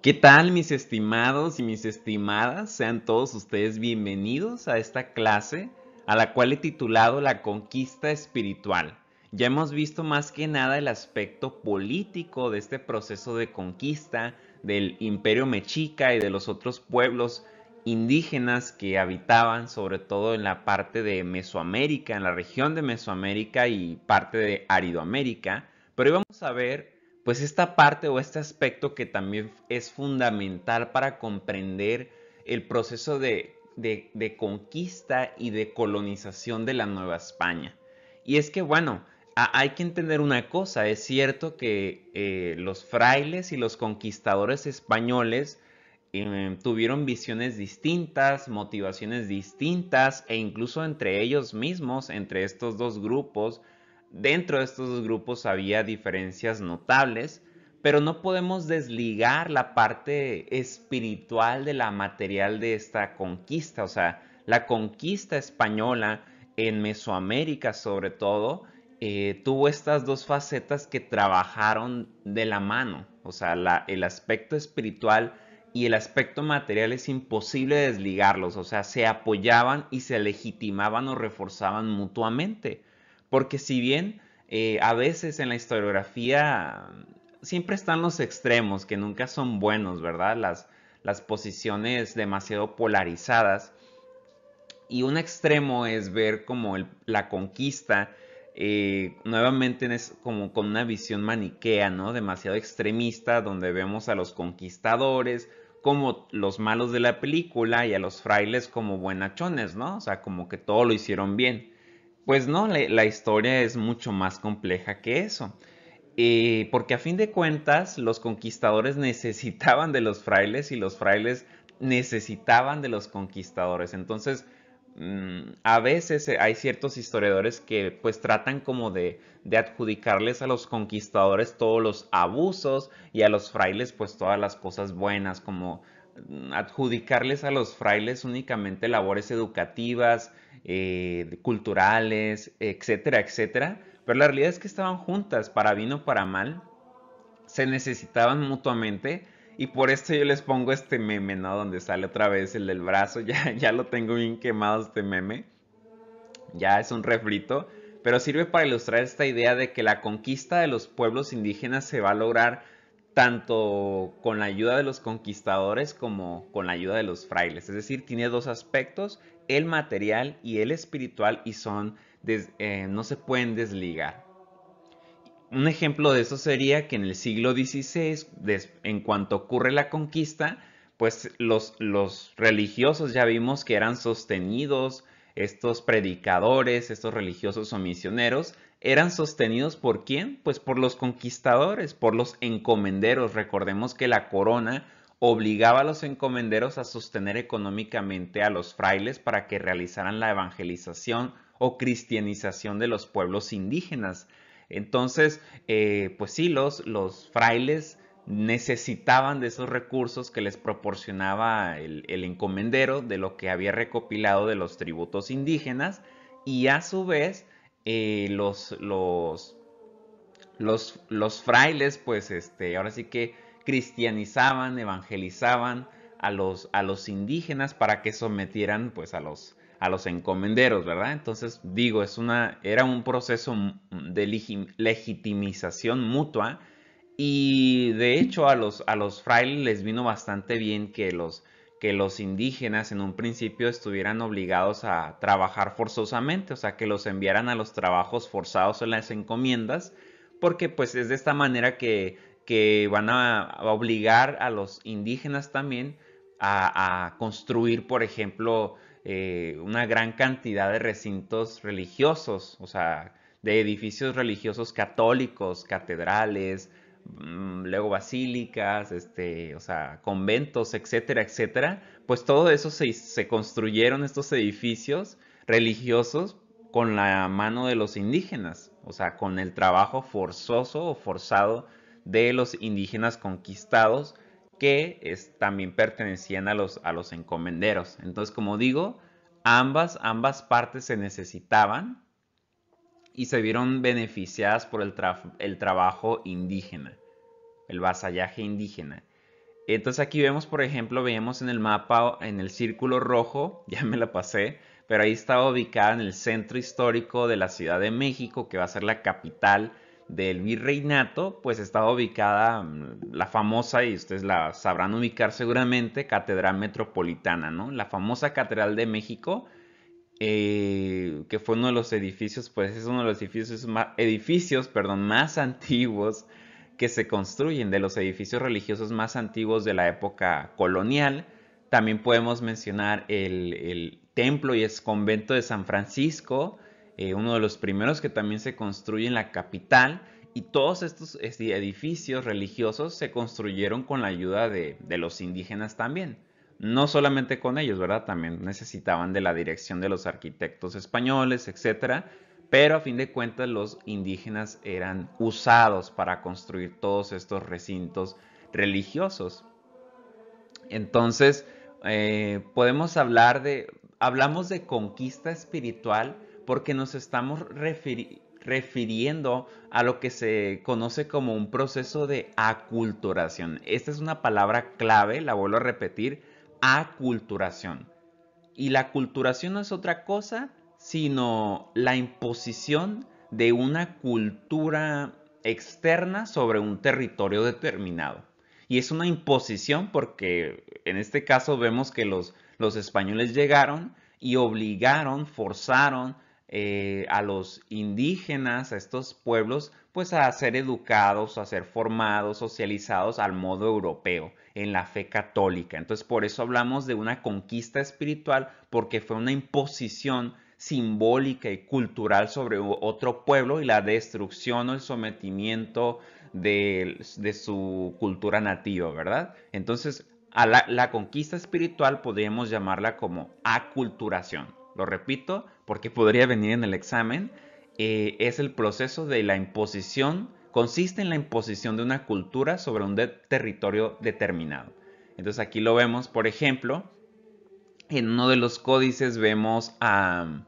¿Qué tal mis estimados y mis estimadas? Sean todos ustedes bienvenidos a esta clase a la cual he titulado La conquista espiritual. Ya hemos visto más que nada el aspecto político de este proceso de conquista del imperio mexica y de los otros pueblos indígenas que habitaban sobre todo en la parte de Mesoamérica, en la región de Mesoamérica y parte de Aridoamérica, pero hoy vamos a ver pues esta parte o este aspecto que también es fundamental para comprender el proceso de, conquista y de colonización de la Nueva España. Y es que, bueno, hay que entender una cosa, es cierto que eh, los frailes y los conquistadores españoles eh, tuvieron visiones distintas, motivaciones distintas e incluso entre ellos mismos, entre estos dos grupos, Dentro de estos dos grupos había diferencias notables, pero no podemos desligar la parte espiritual de la material de esta conquista, o sea, la conquista española en Mesoamérica sobre todo, eh, tuvo estas dos facetas que trabajaron de la mano, o sea, el aspecto espiritual y el aspecto material es imposible desligarlos, o sea, se apoyaban y se legitimaban o reforzaban mutuamente. Porque si bien eh, a veces en la historiografía mm, siempre están los extremos, que nunca son buenos, ¿verdad? Las, las posiciones demasiado polarizadas. Y un extremo es ver como la conquista, eh, nuevamente es como con una visión maniquea, ¿no? Demasiado extremista, donde vemos a los conquistadores como los malos de la película y a los frailes como buenachones, ¿no? O sea, como que todo lo hicieron bien. Pues no, la, historia es mucho más compleja que eso. Eh, porque a fin de cuentas los conquistadores necesitaban de los frailes y los frailes necesitaban de los conquistadores. Entonces, mm, a veces eh, hay ciertos historiadores que pues tratan como de, adjudicarles a los conquistadores todos los abusos y a los frailes pues todas las cosas buenas, como mm, adjudicarles a los frailes únicamente labores educativas, eh, culturales, etcétera, etcétera. Pero la realidad es que estaban juntas, para bien o para mal, se necesitaban mutuamente. Y por esto yo les pongo este meme, ¿no? Donde sale otra vez el del brazo. Ya, ya lo tengo bien quemado este meme. Ya es un refrito. Pero sirve para ilustrar esta idea de que la conquista de los pueblos indígenas se va a lograr tanto con la ayuda de los conquistadores como con la ayuda de los frailes. Es decir, tiene dos aspectos, el material y el espiritual, y son, eh, no se pueden desligar. Un ejemplo de eso sería que en el siglo XVI, en cuanto ocurre la conquista, pues los religiosos ya vimos que eran sostenidos, estos predicadores, estos religiosos o misioneros, eran sostenidos por quién? Pues por los conquistadores, por los encomenderos. Recordemos que la corona obligaba a los encomenderos a sostener económicamente a los frailes para que realizaran la evangelización o cristianización de los pueblos indígenas. Entonces, eh, pues sí, los, los, frailes necesitaban de esos recursos que les proporcionaba el, el encomendero, de lo que había recopilado de los tributos indígenas, y a su vez eh, los, los, los, los, frailes, pues este, ahora sí que cristianizaban, evangelizaban a los, a los indígenas para que sometieran pues a los, a los encomenderos, ¿verdad? Entonces, digo, es una, era un proceso de legitimización mutua y de hecho a los, a los frailes les vino bastante bien que los, que los indígenas en un principio estuvieran obligados a trabajar forzosamente, o sea, que los enviaran a los trabajos forzados en las encomiendas, porque pues es de esta manera que, van a, obligar a los indígenas también a, construir, por ejemplo, eh, una gran cantidad de recintos religiosos, o sea, de edificios religiosos católicos, catedrales, Mm, luego basílicas, este, o sea, conventos, etcétera, etcétera, pues todo eso se, construyeron estos edificios religiosos con la mano de los indígenas, o sea, con el trabajo forzoso o forzado de los indígenas conquistados que también pertenecían a los, a los encomenderos. Entonces, como digo, ambas, ambas partes se necesitaban y se vieron beneficiadas por el, trabajo indígena, el vasallaje indígena. Entonces aquí vemos, por ejemplo, veíamos en el mapa, en el círculo rojo, ya me la pasé, pero ahí estaba ubicada en el centro histórico de la Ciudad de México, que va a ser la capital del virreinato, pues estaba ubicada mm, la famosa, y ustedes la sabrán ubicar seguramente, Catedral Metropolitana, ¿no? La famosa Catedral de México, eh, que fue uno de los edificios, pues es uno de los edificios más, edificios, perdón, más antiguos que se construyen, de los edificios religiosos más antiguos de la época colonial. También podemos mencionar el, el templo y el convento de San Francisco, eh, uno de los primeros que también se construye en la capital. Y todos estos este, edificios religiosos se construyeron con la ayuda de, de los indígenas también no solamente con ellos, ¿verdad? También necesitaban de la dirección de los arquitectos españoles, etcétera, pero a fin de cuentas los indígenas eran usados para construir todos estos recintos religiosos. Entonces, eh, podemos hablar de, hablamos de conquista espiritual porque nos estamos refiriendo a lo que se conoce como un proceso de aculturación. Esta es una palabra clave, la vuelvo a repetir, aculturación. Y la aculturación no es otra cosa sino la imposición de una cultura externa sobre un territorio determinado. Y es una imposición porque en este caso vemos que los, españoles llegaron y obligaron, forzaron eh, a los indígenas, a estos pueblos, pues a ser educados, a ser formados, socializados al modo europeo en la fe católica. Entonces, por eso hablamos de una conquista espiritual, porque fue una imposición simbólica y cultural sobre otro pueblo y la destrucción o el sometimiento de, su cultura nativa, ¿verdad? Entonces, a la, conquista espiritual podríamos llamarla como aculturación. Lo repito, porque podría venir en el examen, eh, es el proceso de la imposición consiste en la imposición de una cultura sobre un territorio determinado. Entonces aquí lo vemos, por ejemplo, en uno de los códices vemos a...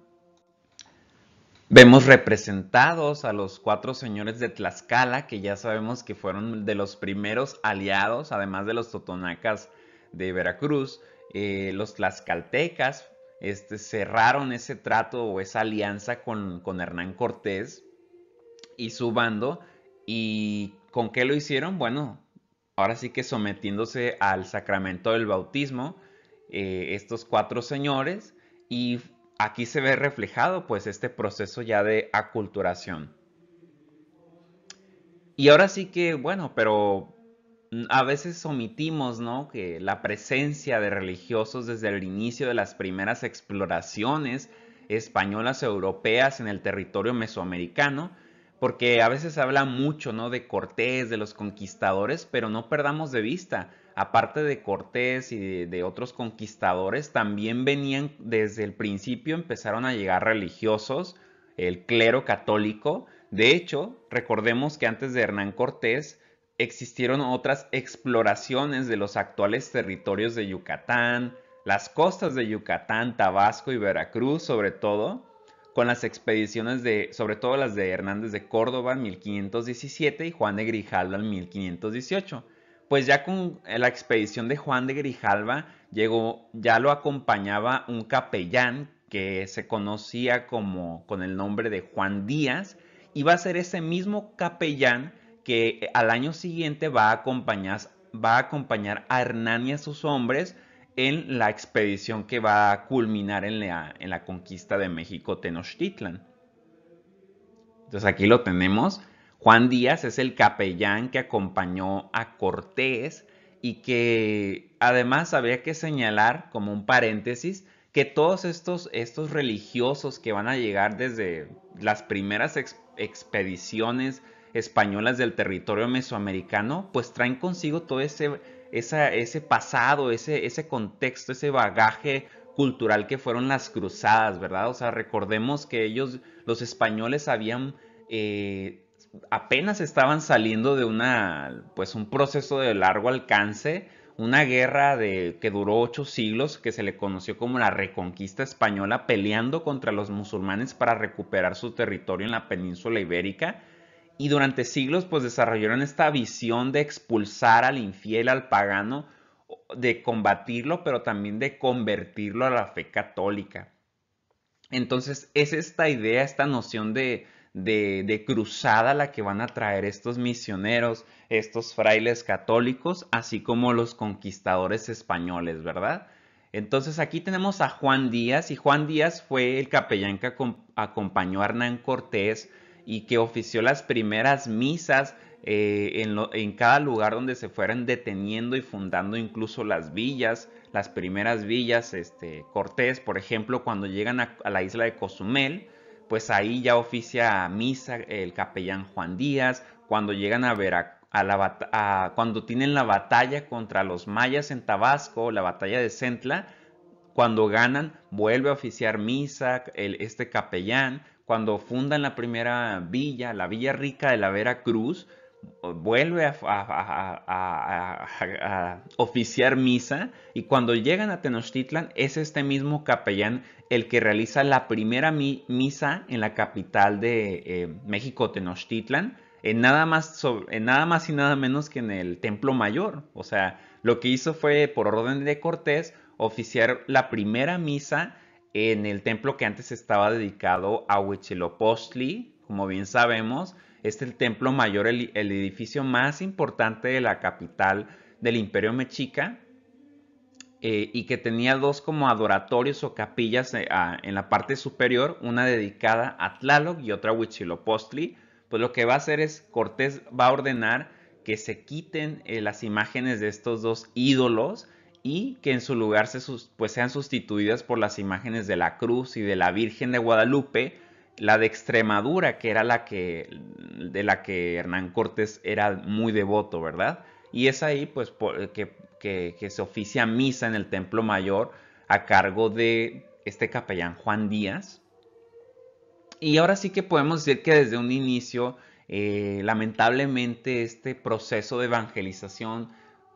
Vemos representados a los cuatro señores de Tlaxcala, que ya sabemos que fueron de los primeros aliados, además de los totonacas de Veracruz, eh, los tlaxcaltecas este, cerraron ese trato o esa alianza con, con Hernán Cortés y su bando ¿Y con qué lo hicieron? Bueno, ahora sí que sometiéndose al sacramento del bautismo, eh, estos cuatro señores, y aquí se ve reflejado pues este proceso ya de aculturación. Y ahora sí que, bueno, pero mm, a veces omitimos, Que la presencia de religiosos desde el inicio de las primeras exploraciones españolas europeas en el territorio mesoamericano porque a veces se habla mucho, ¿no? De Cortés, de los conquistadores, pero no perdamos de vista, aparte de Cortés y de, otros conquistadores, también venían desde el principio, empezaron a llegar religiosos, el clero católico. De hecho, recordemos que antes de Hernán Cortés existieron otras exploraciones de los actuales territorios de Yucatán, las costas de Yucatán, Tabasco y Veracruz sobre todo, con las expediciones de, sobre todo las de Hernández de Córdoba en 1517 y Juan de Grijalva en 1518. Pues ya con eh, la expedición de Juan de Grijalva llegó, ya lo acompañaba un capellán que se conocía como con el nombre de Juan Díaz, y va a ser ese mismo capellán que eh, al año siguiente va a acompañar, va a, acompañar a Hernán y a sus hombres en la expedición que va a culminar en la, en la conquista de México Tenochtitlan. Entonces aquí lo tenemos. Juan Díaz es el capellán que acompañó a Cortés y que además había que señalar como un paréntesis que todos estos, estos religiosos que van a llegar desde las primeras expediciones españolas del territorio mesoamericano, pues traen consigo todo ese ese pasado, ese, ese contexto, ese bagaje cultural que fueron las cruzadas, ¿verdad? O sea, recordemos que ellos, los españoles, habían eh, apenas estaban saliendo de una, pues un proceso de largo alcance, una guerra de, que duró ocho siglos, que se le conoció como la Reconquista Española, peleando contra los musulmanes para recuperar su territorio en la península ibérica. Y durante siglos pues desarrollaron esta visión de expulsar al infiel, al pagano, de combatirlo, pero también de convertirlo a la fe católica. Entonces es esta idea, esta noción de, de, cruzada la que van a traer estos misioneros, estos frailes católicos, así como los conquistadores españoles, ¿verdad? Entonces aquí tenemos a Juan Díaz y Juan Díaz fue el capellán que acompañó a Hernán Cortés y que ofició las primeras misas eh, en, cada lugar donde se fueran deteniendo y fundando incluso las villas, las primeras villas, este, Cortés, por ejemplo, cuando llegan a, la isla de Cozumel, pues ahí ya oficia misa el capellán Juan Díaz, cuando llegan a ver a la cuando tienen la batalla contra los mayas en Tabasco, la batalla de Centla, cuando ganan, vuelve a oficiar misa el, este capellán cuando fundan la primera villa, la Villa Rica de la Vera Cruz, vuelve a, oficiar misa y cuando llegan a Tenochtitlan es este mismo capellán el que realiza la primera misa en la capital de eh, México, Tenochtitlan, en nada, más en nada más y nada menos que en el Templo Mayor. O sea, lo que hizo fue, por orden de Cortés, oficiar la primera misa en el templo que antes estaba dedicado a Huitzilopochtli, como bien sabemos, es el templo mayor, el, edificio más importante de la capital del imperio mexica, eh, y que tenía dos como adoratorios o capillas eh, en la parte superior, una dedicada a Tlaloc y otra a Huitzilopochtli, pues lo que va a hacer es, Cortés va a ordenar que se quiten eh, las imágenes de estos dos ídolos, y que en su lugar se, pues, sean sustituidas por las imágenes de la Cruz y de la Virgen de Guadalupe, la de Extremadura, que era la que de la que Hernán Cortés era muy devoto, ¿verdad? Y es ahí pues que, se oficia misa en el Templo Mayor a cargo de este capellán Juan Díaz. Y ahora sí que podemos decir que desde un inicio, eh, lamentablemente, este proceso de evangelización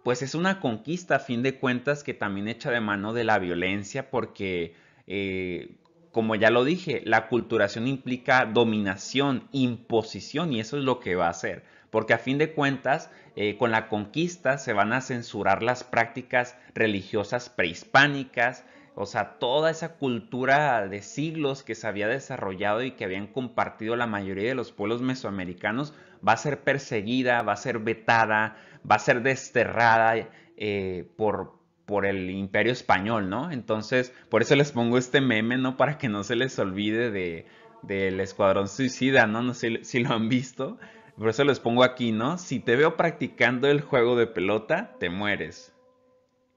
pues es una conquista a fin de cuentas que también echa de mano de la violencia porque, eh, como ya lo dije, la culturación implica dominación, imposición y eso es lo que va a hacer. Porque a fin de cuentas, eh, con la conquista se van a censurar las prácticas religiosas prehispánicas, o sea, toda esa cultura de siglos que se había desarrollado y que habían compartido la mayoría de los pueblos mesoamericanos, va a ser perseguida, va a ser vetada, va a ser desterrada eh, por, por el imperio español, ¿no? Entonces, por eso les pongo este meme, ¿no? Para que no se les olvide de, del escuadrón suicida, ¿no? No sé si lo han visto. Por eso les pongo aquí, ¿no? Si te veo practicando el juego de pelota, te mueres.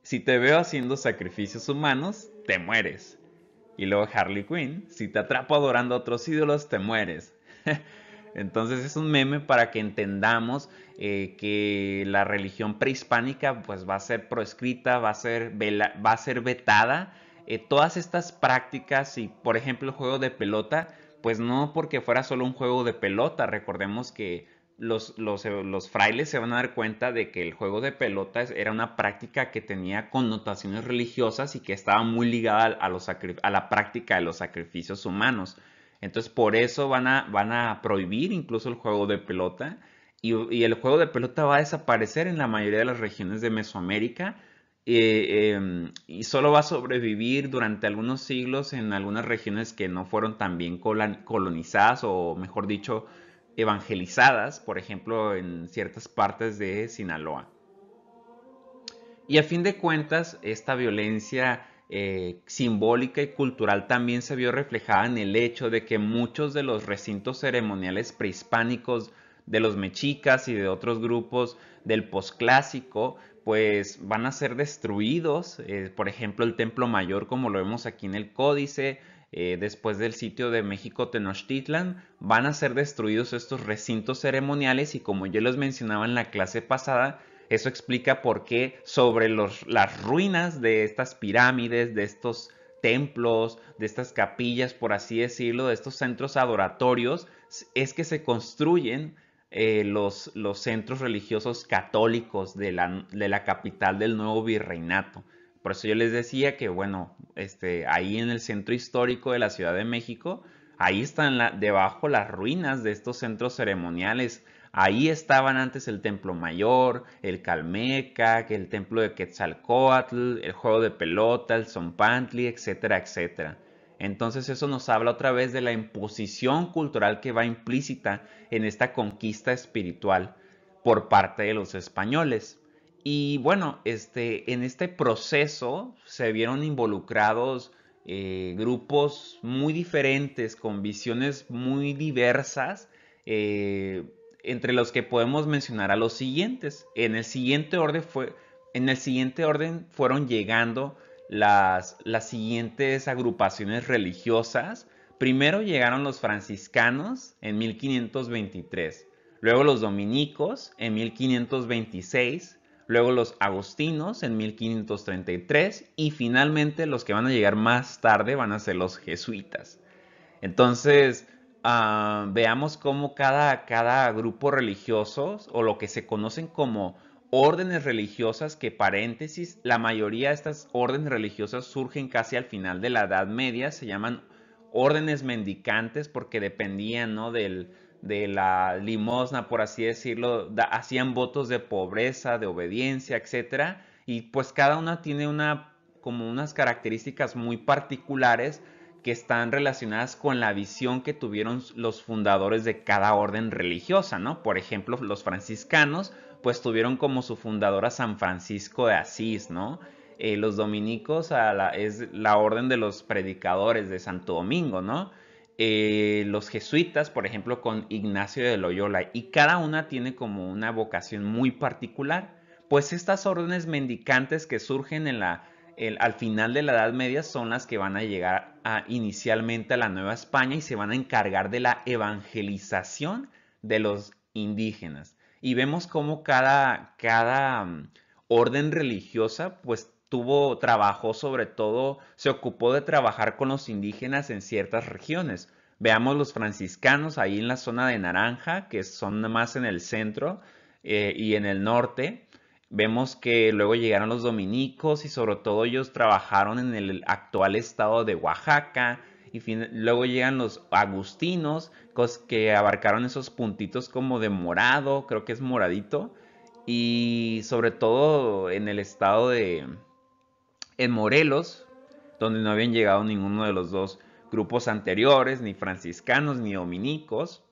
Si te veo haciendo sacrificios humanos, te mueres. Y luego Harley Quinn, si te atrapo adorando a otros ídolos, te mueres. Entonces es un meme para que entendamos eh, que la religión prehispánica pues va a ser proscrita, va a ser, va a ser vetada. Eh, todas estas prácticas y por ejemplo el juego de pelota, pues no porque fuera solo un juego de pelota, recordemos que los, frailes se van a dar cuenta de que el juego de pelota era una práctica que tenía connotaciones religiosas y que estaba muy ligada a la práctica de los sacrificios humanos. Entonces, por eso van a, van a prohibir incluso el juego de pelota y, el juego de pelota va a desaparecer en la mayoría de las regiones de Mesoamérica eh, em, y solo va a sobrevivir durante algunos siglos en algunas regiones que no fueron tan bien colonizadas o, mejor dicho, evangelizadas, por ejemplo, en ciertas partes de Sinaloa. Y a fin de cuentas, esta violencia eh, simbólica y cultural también se vio reflejada en el hecho de que muchos de los recintos ceremoniales prehispánicos de los mexicas y de otros grupos del posclásico pues van a ser destruidos, eh, por ejemplo el templo mayor como lo vemos aquí en el códice, eh, después del sitio de México Tenochtitlan, van a ser destruidos estos recintos ceremoniales y como yo les mencionaba en la clase pasada, eso explica por qué sobre las ruinas de estas pirámides, de estos templos, de estas capillas, por así decirlo, de estos centros adoratorios, es que se construyen eh, los, centros religiosos católicos de la, capital del nuevo virreinato. Por eso yo les decía que, bueno, este, ahí en el centro histórico de la Ciudad de México, ahí están debajo las ruinas de estos centros ceremoniales Ahí estaban antes el Templo Mayor, el Calmecac, el Templo de Quetzalcoatl, el juego de pelota, el Zompantli, etcétera, etcétera. Entonces eso nos habla otra vez de la imposición cultural que va implícita en esta conquista espiritual por parte de los españoles. Y bueno, este, en este proceso se vieron involucrados eh, grupos muy diferentes, con visiones muy diversas, eh, entre los que podemos mencionar a los siguientes. En el siguiente orden, fue, en el siguiente orden fueron llegando las, las siguientes agrupaciones religiosas. Primero llegaron los franciscanos en 1523, luego los dominicos en 1526, luego los agustinos en 1533 y finalmente los que van a llegar más tarde van a ser los jesuitas. Entonces, Ah, veamos cómo cada, cada grupo religioso o lo que se conocen como órdenes religiosas que paréntesis, la mayoría de estas órdenes religiosas surgen casi al final de la Edad Media, se llaman órdenes mendicantes porque dependían ¿no? Del, de la limosna, por así decirlo, hacían votos de pobreza, de obediencia, etc. Y pues cada una tiene una, como unas características muy particulares que están relacionadas con la visión que tuvieron los fundadores de cada orden religiosa, ¿no? Por ejemplo, los franciscanos, pues tuvieron como su fundadora San Francisco de Asís, ¿no? Eh, los dominicos a la, es la orden de los predicadores de Santo Domingo, ¿no? Eh, los jesuitas, por ejemplo, con Ignacio de Loyola, y cada una tiene como una vocación muy particular. Pues estas órdenes mendicantes que surgen en la al final de la Edad Media son las que van a llegar inicialmente a la Nueva España y se van a encargar de la evangelización de los indígenas. Y vemos cómo cada, cada mm, orden religiosa pues tuvo trabajo sobre todo, se ocupó de trabajar con los indígenas en ciertas regiones. Veamos los franciscanos ahí en la zona de Naranja, que son más en el centro eh, y en el norte, Vemos que luego llegaron los dominicos y sobre todo ellos trabajaron en el actual estado de Oaxaca. Y luego llegan los agustinos, que abarcaron esos puntitos como de morado, creo que es moradito. Y sobre todo en el estado de... en Morelos, donde no habían llegado ninguno de los dos grupos anteriores, ni franciscanos, ni dominicos.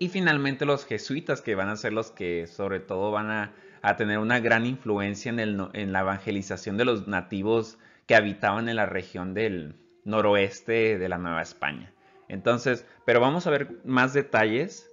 Y finalmente los jesuitas, que van a ser los que sobre todo van a a tener una gran influencia en, la evangelización de los nativos que habitaban en la región del noroeste de la Nueva España. Entonces, pero vamos a ver más detalles.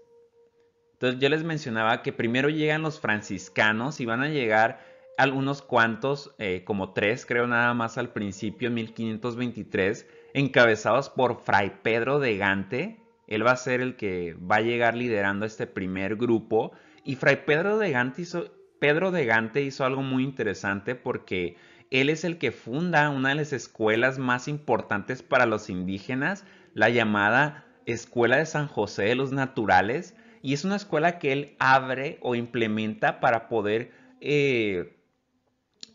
Entonces yo les mencionaba que primero llegan los franciscanos y van a llegar algunos cuantos, eh, como tres creo nada más al principio, en 1523, encabezados por Fray Pedro de Gante. Él va a ser el que va a llegar liderando este primer grupo. Y Fray Pedro de Gante hizo Pedro de Gante hizo algo muy interesante porque él es el que funda una de las escuelas más importantes para los indígenas, la llamada Escuela de San José de los Naturales, y es una escuela que él abre o implementa para poder eh,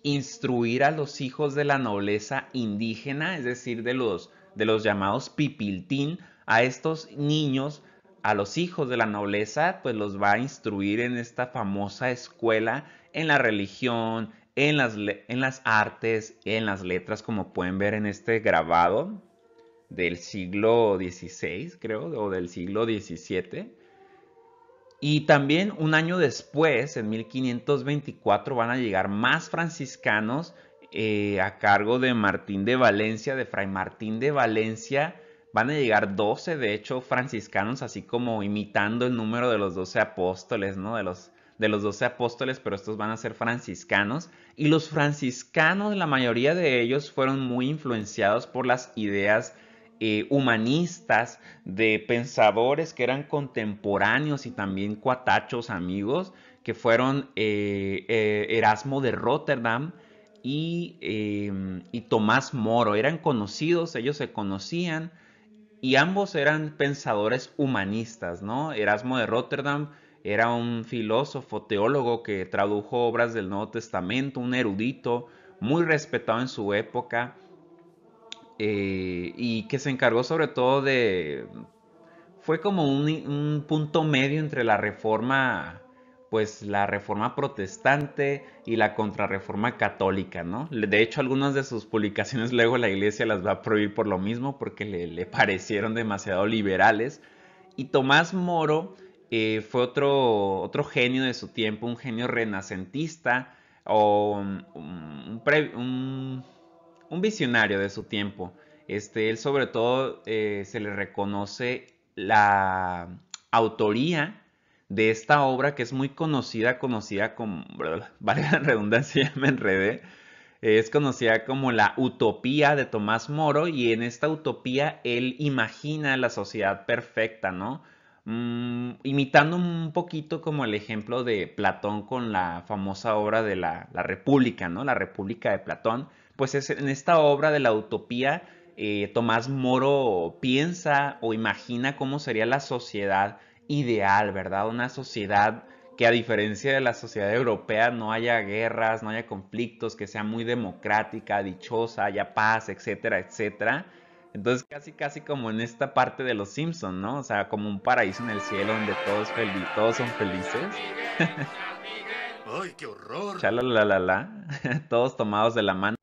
instruir a los hijos de la nobleza indígena, es decir, de los, de los llamados pipiltín, a estos niños a los hijos de la nobleza, pues los va a instruir en esta famosa escuela en la religión, en las, en las artes, en las letras, como pueden ver en este grabado del siglo XVI, creo, o del siglo XVII. Y también un año después, en 1524, van a llegar más franciscanos eh, a cargo de Martín de Valencia, de Fray Martín de Valencia, Van a llegar 12, de hecho, franciscanos, así como imitando el número de los 12 apóstoles, ¿no? De los, de los 12 apóstoles, pero estos van a ser franciscanos. Y los franciscanos, la mayoría de ellos, fueron muy influenciados por las ideas eh, humanistas, de pensadores que eran contemporáneos y también cuatachos amigos, que fueron eh, eh, Erasmo de Rotterdam y, y Tomás Moro. Eran conocidos, ellos se conocían y ambos eran pensadores humanistas, ¿no? Erasmo de Rotterdam era un filósofo teólogo que tradujo obras del Nuevo Testamento, un erudito muy respetado en su época eh, y que se encargó sobre todo de... fue como un punto medio entre la reforma pues la reforma protestante y la contrarreforma católica, ¿no? De hecho, algunas de sus publicaciones luego la iglesia las va a prohibir por lo mismo porque le, parecieron demasiado liberales. Y Tomás Moro eh, fue otro, otro genio de su tiempo, un genio renacentista o um, un, visionario de su tiempo. Este, él sobre todo eh, se le reconoce la autoría de esta obra que es muy conocida, conocida como, vale la redundancia, me enredé, es conocida como la utopía de Tomás Moro y en esta utopía él imagina la sociedad perfecta, ¿no? Mm, imitando un poquito como el ejemplo de Platón con la famosa obra de la, República, ¿no? La República de Platón, pues en esta obra de la utopía eh, Tomás Moro piensa o imagina cómo sería la sociedad ideal, ¿verdad? Una sociedad que a diferencia de la sociedad europea no haya guerras, no haya conflictos, que sea muy democrática, dichosa, haya paz, etcétera, etcétera. Entonces casi casi como en esta parte de los Simpsons, ¿no? O sea, como un paraíso en el cielo donde todos, son felices. ¡Ay, qué horror! la la la, todos tomados de la mano.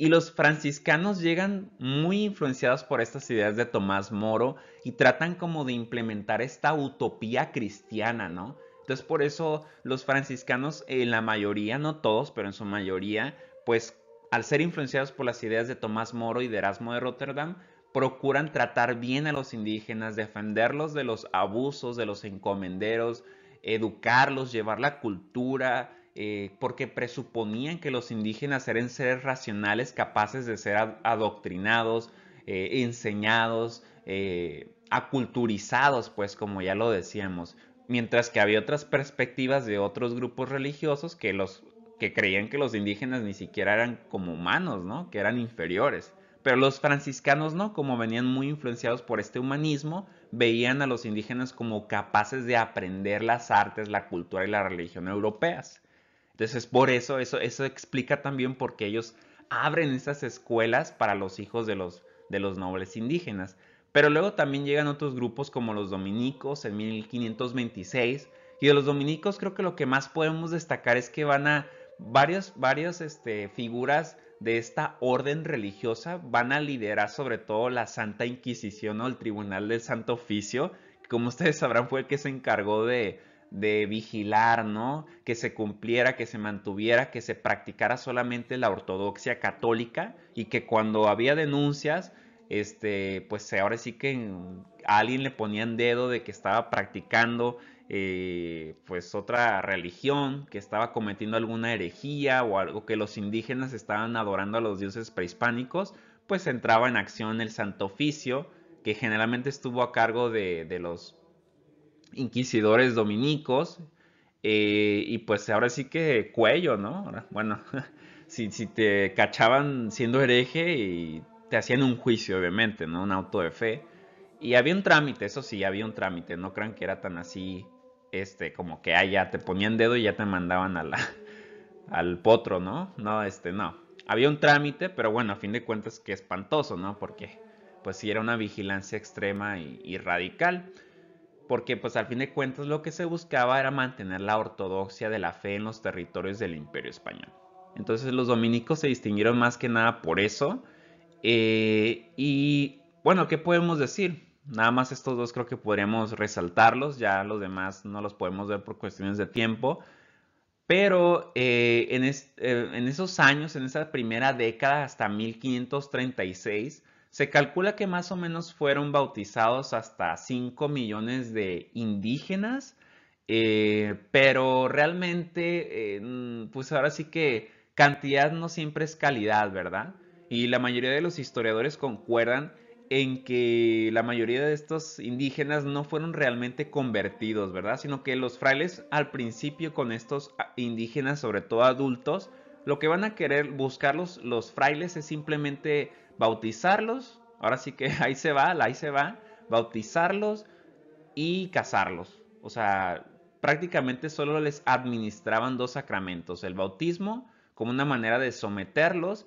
Y los franciscanos llegan muy influenciados por estas ideas de Tomás Moro y tratan como de implementar esta utopía cristiana, ¿no? Entonces por eso los franciscanos, en la mayoría, no todos, pero en su mayoría, pues al ser influenciados por las ideas de Tomás Moro y de Erasmo de Rotterdam, procuran tratar bien a los indígenas, defenderlos de los abusos, de los encomenderos, educarlos, llevar la cultura, eh, porque presuponían que los indígenas eran seres racionales capaces de ser adoctrinados, eh, enseñados, eh, aculturizados, pues como ya lo decíamos, mientras que había otras perspectivas de otros grupos religiosos que los que creían que los indígenas ni siquiera eran como humanos, ¿no? Que eran inferiores. Pero los franciscanos no, como venían muy influenciados por este humanismo, veían a los indígenas como capaces de aprender las artes, la cultura y la religión europeas. Entonces, por eso, eso, eso explica también por qué ellos abren esas escuelas para los hijos de los, de los nobles indígenas. Pero luego también llegan otros grupos como los dominicos en 1526. Y de los dominicos creo que lo que más podemos destacar es que van a varios, varios este, figuras de esta orden religiosa van a liderar sobre todo la Santa Inquisición o el Tribunal del Santo Oficio, que como ustedes sabrán fue el que se encargó de, de vigilar, ¿no? Que se cumpliera, que se mantuviera, que se practicara solamente la ortodoxia católica y que cuando había denuncias, este, pues ahora sí que alguien le ponían dedo de que estaba practicando eh, pues otra religión, que estaba cometiendo alguna herejía o algo que los indígenas estaban adorando a los dioses prehispánicos, pues entraba en acción el Santo Oficio, que generalmente estuvo a cargo de, de los inquisidores dominicos, eh, y pues ahora sí que cuello, ¿no? Bueno, si, te cachaban siendo hereje y te hacían un juicio, obviamente, ¿no? Un auto de fe. Y había un trámite, eso sí, había un trámite, no crean que era tan así, este, como que ya te ponían dedo y ya te mandaban a la, al potro, ¿no? No, este, no. Había un trámite, pero bueno, a fin de cuentas que espantoso, ¿no? Porque pues sí era una vigilancia extrema y radical porque pues al fin de cuentas lo que se buscaba era mantener la ortodoxia de la fe en los territorios del imperio español. Entonces los dominicos se distinguieron más que nada por eso. Eh, y bueno, ¿qué podemos decir? Nada más estos dos creo que podríamos resaltarlos, ya los demás no los podemos ver por cuestiones de tiempo. Pero eh, en, eh, en esos años, en esa primera década hasta 1536, se calcula que más o menos fueron bautizados hasta 5 millones de indígenas, eh, pero realmente, eh, mm, pues ahora sí que cantidad no siempre es calidad, ¿verdad? Y la mayoría de los historiadores concuerdan en que la mayoría de estos indígenas no fueron realmente convertidos, ¿verdad? Sino que los frailes al principio con estos indígenas, sobre todo adultos, lo que van a querer buscar los frailes es simplemente bautizarlos, ahora sí que ahí se va, ahí se va, bautizarlos y casarlos. O sea, prácticamente solo les administraban dos sacramentos, el bautismo como una manera de someterlos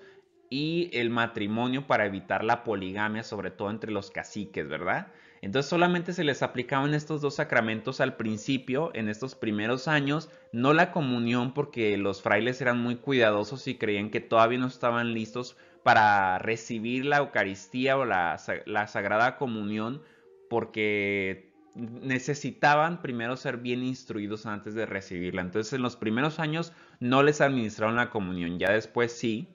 y el matrimonio para evitar la poligamia, sobre todo entre los caciques, ¿verdad? Entonces solamente se les aplicaban estos dos sacramentos al principio, en estos primeros años, no la comunión porque los frailes eran muy cuidadosos y creían que todavía no estaban listos para recibir la Eucaristía o la, Sagrada Comunión porque necesitaban primero ser bien instruidos antes de recibirla. Entonces en los primeros años no les administraron la comunión, ya después sí.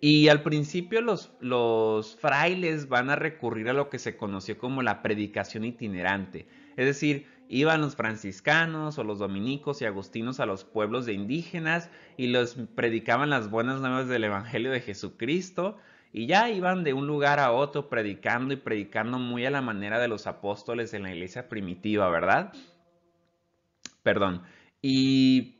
Y al principio los, los frailes van a recurrir a lo que se conoció como la predicación itinerante. Es decir, iban los franciscanos o los dominicos y agustinos a los pueblos de indígenas y los predicaban las buenas nuevas del Evangelio de Jesucristo y ya iban de un lugar a otro predicando y predicando muy a la manera de los apóstoles en la iglesia primitiva, ¿verdad? Perdón. Y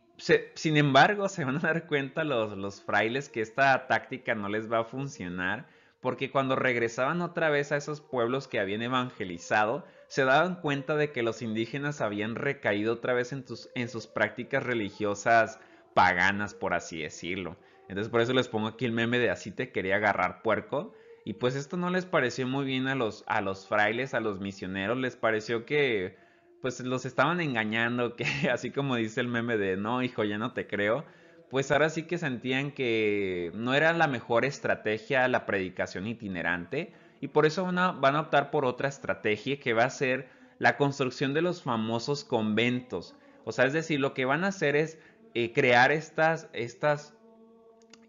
sin embargo, se van a dar cuenta los frailes que esta táctica no les va a funcionar porque cuando regresaban otra vez a esos pueblos que habían evangelizado, se daban cuenta de que los indígenas habían recaído otra vez en, sus prácticas religiosas paganas, por así decirlo. Entonces por eso les pongo aquí el meme de así te quería agarrar puerco. Y pues esto no les pareció muy bien a los, a los frailes, a los misioneros, les pareció que pues los estaban engañando, que así como dice el meme de no, hijo, ya no te creo, pues ahora sí que sentían que no era la mejor estrategia la predicación itinerante, y por eso van a, optar por otra estrategia que va a ser la construcción de los famosos conventos. O sea, es decir, lo que van a hacer es eh, crear estas, estas,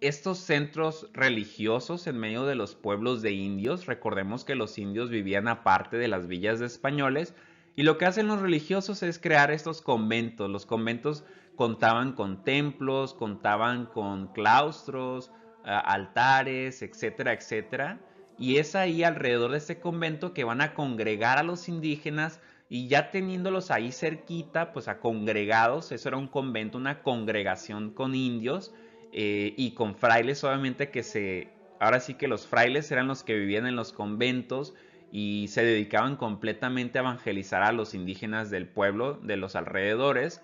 estos centros religiosos en medio de los pueblos de indios. Recordemos que los indios vivían aparte de las villas de españoles. Y lo que hacen los religiosos es crear estos conventos. Los conventos contaban con templos, contaban con claustros, altares, etcétera, etcétera y es ahí alrededor de este convento que van a congregar a los indígenas y ya teniéndolos ahí cerquita, pues a congregados, eso era un convento, una congregación con indios eh, y con frailes, obviamente que se, ahora sí que los frailes eran los que vivían en los conventos y se dedicaban completamente a evangelizar a los indígenas del pueblo, de los alrededores,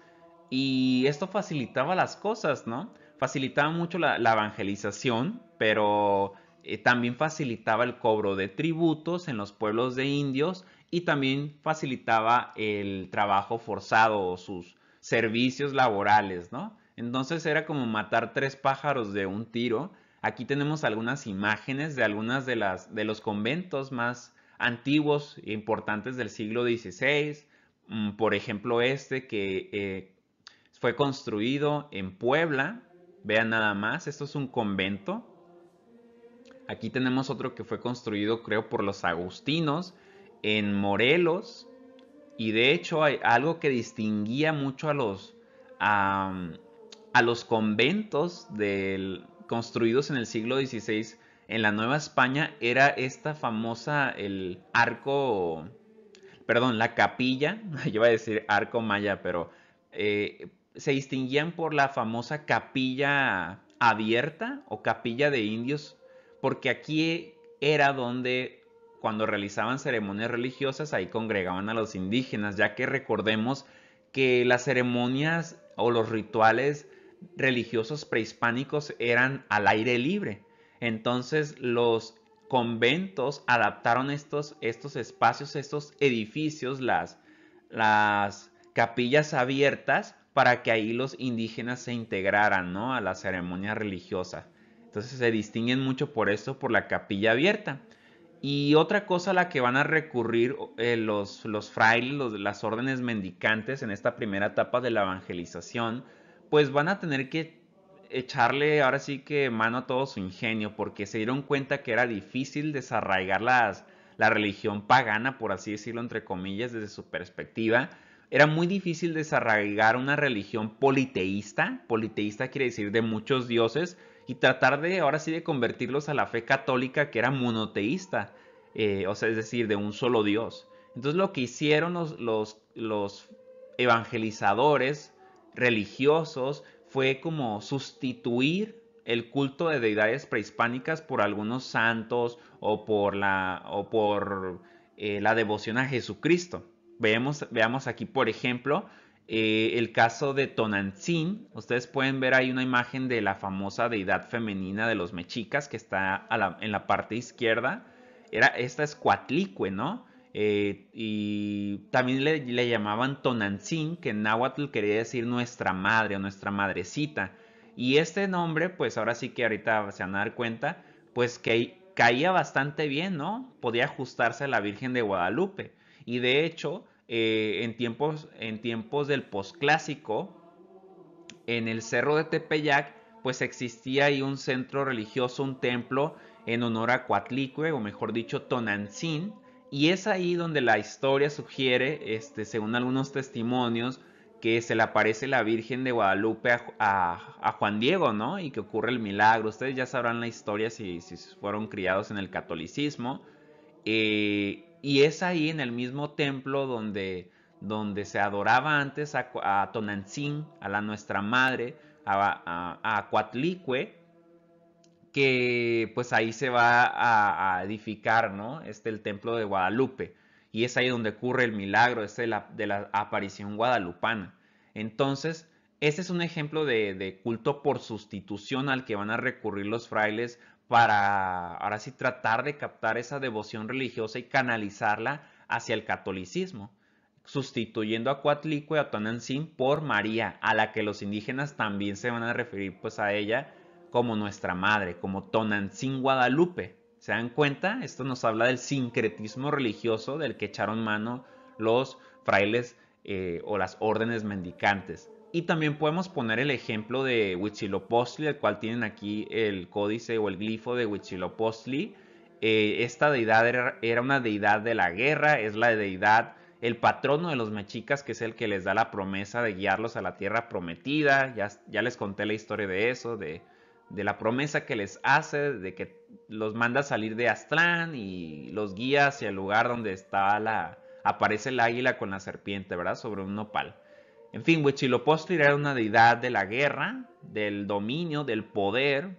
y esto facilitaba las cosas, ¿no? Facilitaba mucho la evangelización, pero eh, también facilitaba el cobro de tributos en los pueblos de indios y también facilitaba el trabajo forzado o sus servicios laborales, ¿no? Entonces era como matar tres pájaros de un tiro. Aquí tenemos algunas imágenes de algunas de las de los conventos más antiguos e importantes del siglo XVI. Mm, por ejemplo, este que eh, fue construido en Puebla. Vean nada más, esto es un convento Aquí tenemos otro que fue construido, creo, por los agustinos en Morelos. Y de hecho, hay algo que distinguía mucho a los, a, los conventos construidos en el siglo XVI en la Nueva España era esta famosa, el arco, perdón, la capilla, yo iba a decir arco maya, pero eh, se distinguían por la famosa capilla abierta o capilla de indios porque aquí era donde cuando realizaban ceremonias religiosas ahí congregaban a los indígenas, ya que recordemos que las ceremonias o los rituales religiosos prehispánicos eran al aire libre. Entonces los conventos adaptaron estos, estos espacios, estos edificios, las, las capillas abiertas para que ahí los indígenas se integraran ¿no? a la ceremonia religiosa. Entonces se distinguen mucho por esto, por la capilla abierta. Y otra cosa a la que van a recurrir eh, los, frailes, las órdenes mendicantes en esta primera etapa de la evangelización, pues van a tener que echarle ahora sí que mano a todo su ingenio, porque se dieron cuenta que era difícil desarraigar la religión pagana, por así decirlo, entre comillas, desde su perspectiva. Era muy difícil desarraigar una religión politeísta, politeísta quiere decir de muchos dioses, y tratar de ahora sí de convertirlos a la fe católica que era monoteísta, eh, o sea, es decir, de un solo Dios. Entonces lo que hicieron los, los, evangelizadores religiosos fue como sustituir el culto de deidades prehispánicas por algunos santos o por la, o por, eh, la devoción a Jesucristo. Veamos, veamos aquí, por ejemplo, eh, el caso de Tonantzin, ustedes pueden ver ahí una imagen de la famosa deidad femenina de los mexicas que está en la parte izquierda. Era, esta es Coatlicue, ¿no? Eh, y también le, llamaban Tonantzin, que en náhuatl quería decir nuestra madre o nuestra madrecita. Y este nombre, pues ahora sí que ahorita se van a dar cuenta, pues que caía bastante bien, ¿no? Podía ajustarse a la Virgen de Guadalupe. Y de hecho, eh, en, tiempos, en tiempos del posclásico, en el cerro de Tepeyac, pues existía ahí un centro religioso, un templo en honor a Coatlicue, o mejor dicho, Tonantzin, y es ahí donde la historia sugiere, este, según algunos testimonios, que se le aparece la Virgen de Guadalupe a, Juan Diego, ¿no? Y que ocurre el milagro. Ustedes ya sabrán la historia si, fueron criados en el catolicismo. Eh, y es ahí en el mismo templo donde, donde se adoraba antes a, a Tonantzin, a la Nuestra Madre, a, a, Coatlicue, que pues ahí se va a, edificar, ¿no? Este el templo de Guadalupe. Y es ahí donde ocurre el milagro este de, la, aparición guadalupana. Entonces, ese es un ejemplo de, de, culto por sustitución al que van a recurrir los frailes para ahora sí tratar de captar esa devoción religiosa y canalizarla hacia el catolicismo, sustituyendo a Coatlicue y a Tonantzin por María, a la que los indígenas también se van a referir pues a ella como nuestra madre, como Tonantzin Guadalupe. ¿Se dan cuenta? Esto nos habla del sincretismo religioso del que echaron mano los frailes eh, o las órdenes mendicantes. Y también podemos poner el ejemplo de Huitzilopochtli, el cual tienen aquí el códice o el glifo de Huitzilopochtli. Eh, esta deidad era, una deidad de la guerra, es la deidad, el patrono de los mechicas, que es el que les da la promesa de guiarlos a la tierra prometida. Ya, ya les conté la historia de eso, de, de la promesa que les hace, de que los manda a salir de Aztlán y los guía hacia el lugar donde está la, aparece el águila con la serpiente, ¿verdad? Sobre un nopal. En fin, Huitzilopochtli pues, era una deidad de la guerra, del dominio, del poder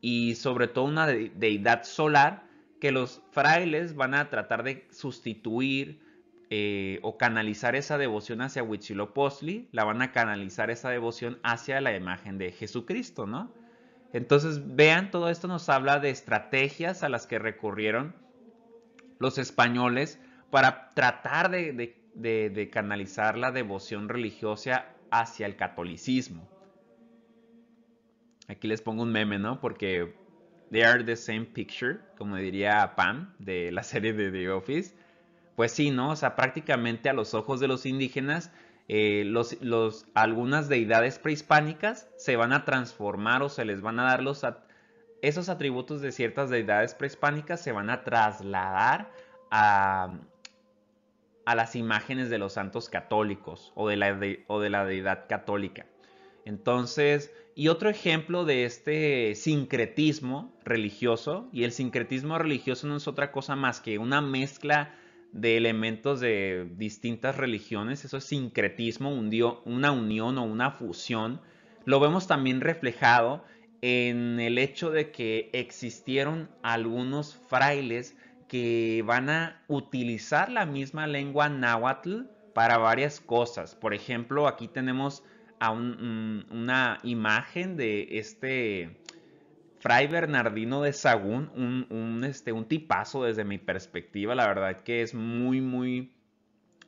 y sobre todo una deidad solar que los frailes van a tratar de sustituir eh, o canalizar esa devoción hacia Huitzilopochtli, la van a canalizar esa devoción hacia la imagen de Jesucristo, ¿no? Entonces, vean, todo esto nos habla de estrategias a las que recurrieron los españoles para tratar de, de de, canalizar la devoción religiosa hacia el catolicismo. Aquí les pongo un meme, ¿no? Porque they are the same picture, como diría Pam de la serie de The Office. Pues sí, ¿no? O sea, prácticamente a los ojos de los indígenas, eh, los, los, algunas deidades prehispánicas se van a transformar o se les van a dar los esos atributos de ciertas deidades prehispánicas se van a trasladar a, a las imágenes de los santos católicos o de la, la deidad católica. Entonces, y otro ejemplo de este sincretismo religioso, y el sincretismo religioso no es otra cosa más que una mezcla de elementos de distintas religiones, eso es sincretismo, una unión o una fusión, lo vemos también reflejado en el hecho de que existieron algunos frailes que van a utilizar la misma lengua náhuatl para varias cosas. Por ejemplo, aquí tenemos mm, una imagen de este Fray Bernardino de Sagún, este, un, tipazo desde mi perspectiva, la verdad que es muy, muy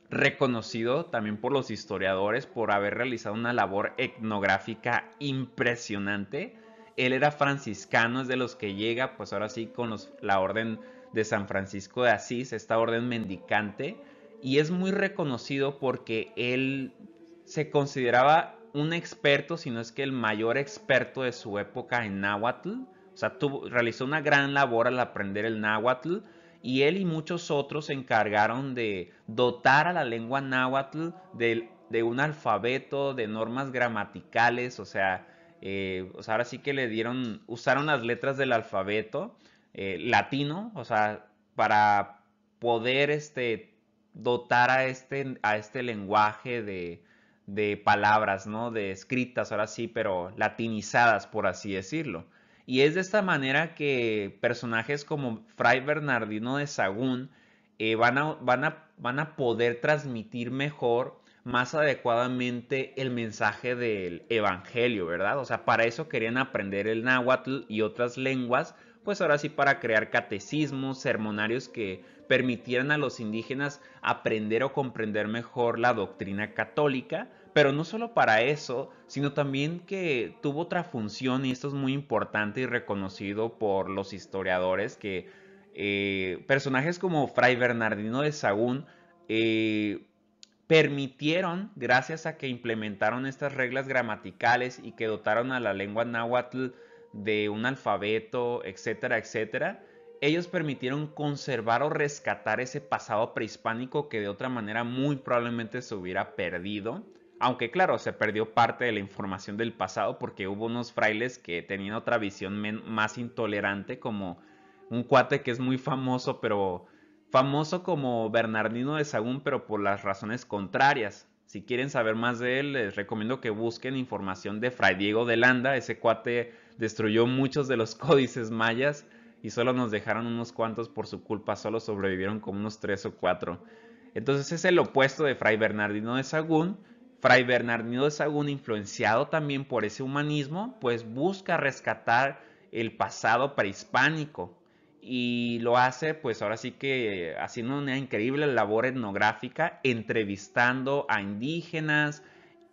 reconocido también por los historiadores por haber realizado una labor etnográfica impresionante. Él era franciscano, es de los que llega, pues ahora sí, con la orden de San Francisco de Asís, esta orden mendicante, y es muy reconocido porque él se consideraba un experto, si no es que el mayor experto de su época en náhuatl. O sea, realizó una gran labor al aprender el náhuatl y él y muchos otros se encargaron de dotar a la lengua náhuatl de, un alfabeto, de normas gramaticales, o sea, eh, o sea, ahora sí que le dieron, usaron las letras del alfabeto eh, latino, o sea, para poder este, dotar a este, este lenguaje de, palabras, ¿no? De escritas, ahora sí, pero latinizadas, por así decirlo. Y es de esta manera que personajes como Fray Bernardino de Sagún eh, van, a, van, a, poder transmitir mejor, más adecuadamente, el mensaje del Evangelio, ¿verdad? O sea, para eso querían aprender el náhuatl y otras lenguas pues ahora sí para crear catecismos, sermonarios que permitieran a los indígenas aprender o comprender mejor la doctrina católica, pero no solo para eso, sino también que tuvo otra función, y esto es muy importante y reconocido por los historiadores, que eh, personajes como Fray Bernardino de Sagún eh, permitieron, gracias a que implementaron estas reglas gramaticales y que dotaron a la lengua náhuatl, de un alfabeto, etcétera, etcétera, ellos permitieron conservar o rescatar ese pasado prehispánico que de otra manera muy probablemente se hubiera perdido. Aunque claro, se perdió parte de la información del pasado porque hubo unos frailes que tenían otra visión más intolerante, como un cuate que es muy famoso, pero famoso como Bernardino de Sagún, pero por las razones contrarias. Si quieren saber más de él, les recomiendo que busquen información de Fray Diego de Landa, ese cuate destruyó muchos de los códices mayas y solo nos dejaron unos cuantos por su culpa, solo sobrevivieron como unos tres o cuatro. Entonces es el opuesto de Fray Bernardino de Sagún. Fray Bernardino de Sagún, influenciado también por ese humanismo, pues busca rescatar el pasado prehispánico y lo hace pues ahora sí que haciendo una increíble labor etnográfica, entrevistando a indígenas,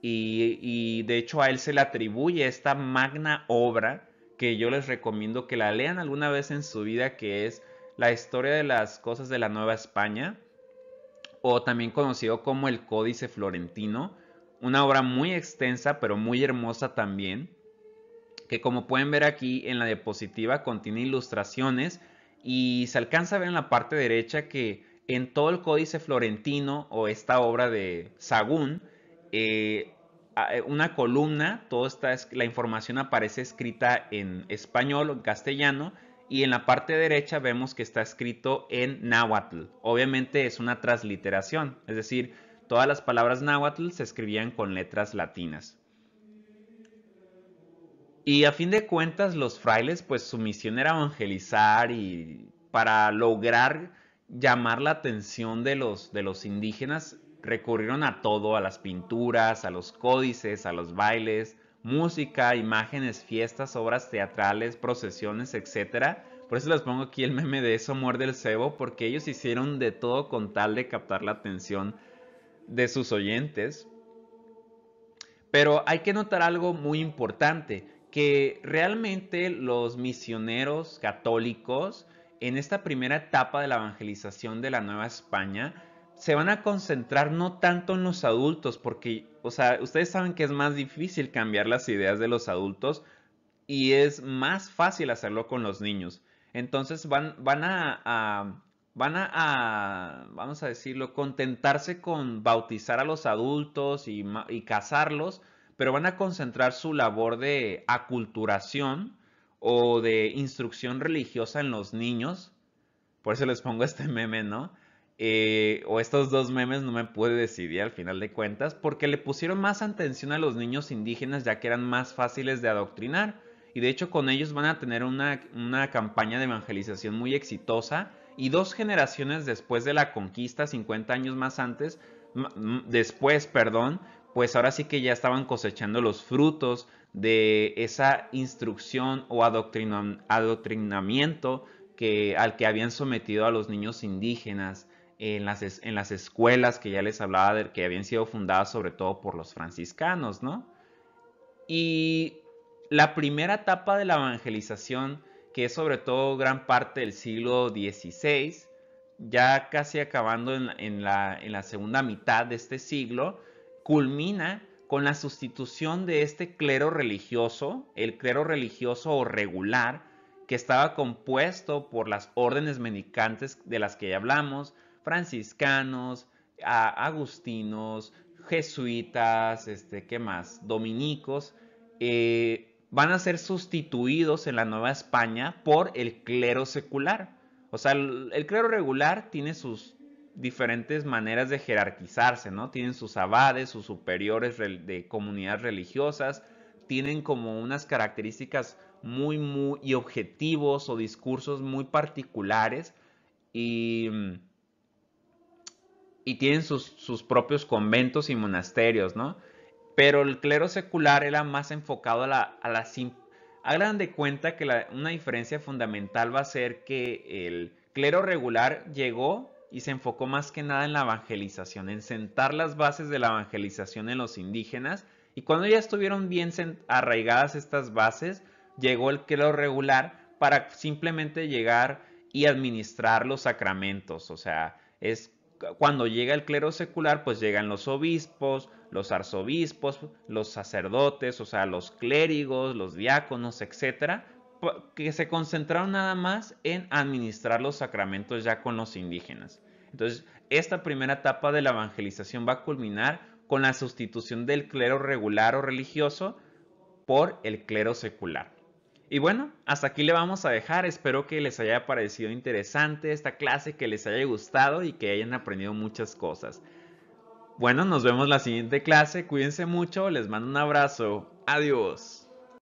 y, de hecho a él se le atribuye esta magna obra que yo les recomiendo que la lean alguna vez en su vida, que es La historia de las cosas de la Nueva España, o también conocido como El Códice Florentino, una obra muy extensa pero muy hermosa también, que como pueden ver aquí en la diapositiva contiene ilustraciones y se alcanza a ver en la parte derecha que en todo el Códice Florentino o esta obra de Sagún, eh, eh, una columna, toda la información aparece escrita en español, en castellano, y en la parte derecha vemos que está escrito en náhuatl. Obviamente es una transliteración, es decir, todas las palabras náhuatl se escribían con letras latinas. Y a fin de cuentas los frailes, pues su misión era evangelizar y para lograr llamar la atención de los, de los indígenas, recurrieron a todo, a las pinturas, a los códices, a los bailes, música, imágenes, fiestas, obras teatrales, procesiones, etc. Por eso les pongo aquí el meme de eso muerde el cebo, porque ellos hicieron de todo con tal de captar la atención de sus oyentes. Pero hay que notar algo muy importante, que realmente los misioneros católicos en esta primera etapa de la evangelización de la Nueva España se van a concentrar no tanto en los adultos, porque, o sea, ustedes saben que es más difícil cambiar las ideas de los adultos y es más fácil hacerlo con los niños. Entonces van, van a, van a, vamos a decirlo, contentarse con bautizar a los adultos y, y casarlos, pero van a concentrar su labor de aculturación o de instrucción religiosa en los niños. Por eso les pongo este meme, ¿no? Eh, o estos dos memes no me pude decidir al final de cuentas porque le pusieron más atención a los niños indígenas ya que eran más fáciles de adoctrinar y de hecho con ellos van a tener una, campaña de evangelización muy exitosa y dos generaciones después de la conquista, 50 años más antes, después, perdón, pues ahora sí que ya estaban cosechando los frutos de esa instrucción o adoctrinamiento que, al que habían sometido a los niños indígenas en las, escuelas que ya les hablaba que habían sido fundadas sobre todo por los franciscanos, ¿no? Y la primera etapa de la evangelización, que es sobre todo gran parte del siglo XVI, ya casi acabando en, la, en la segunda mitad de este siglo, culmina con la sustitución de este clero religioso, el clero religioso o regular, que estaba compuesto por las órdenes mendicantes de las que ya hablamos, franciscanos, agustinos, jesuitas, este, ¿qué más? Dominicos, eh, van a ser sustituidos en la Nueva España por el clero secular. O sea, el, el clero regular tiene sus diferentes maneras de jerarquizarse, ¿no? Tienen sus abades, sus superiores de comunidades religiosas, tienen como unas características muy, muy, y objetivos o discursos muy particulares y mm, y tienen sus, propios conventos y monasterios, ¿no? Pero el clero secular era más enfocado a la, a Hagan de cuenta que una diferencia fundamental va a ser que el clero regular llegó y se enfocó más que nada en la evangelización, en sentar las bases de la evangelización en los indígenas. Y cuando ya estuvieron bien arraigadas estas bases, llegó el clero regular para simplemente llegar y administrar los sacramentos. O sea, es cuando llega el clero secular, pues llegan los obispos, los arzobispos, los sacerdotes, o sea, los clérigos, los diáconos, etcétera, que se concentraron nada más en administrar los sacramentos ya con los indígenas. Entonces, esta primera etapa de la evangelización va a culminar con la sustitución del clero regular o religioso por el clero secular. Y bueno, hasta aquí le vamos a dejar. Espero que les haya parecido interesante esta clase, que les haya gustado y que hayan aprendido muchas cosas. Bueno, nos vemos la siguiente clase. Cuídense mucho. Les mando un abrazo. Adiós.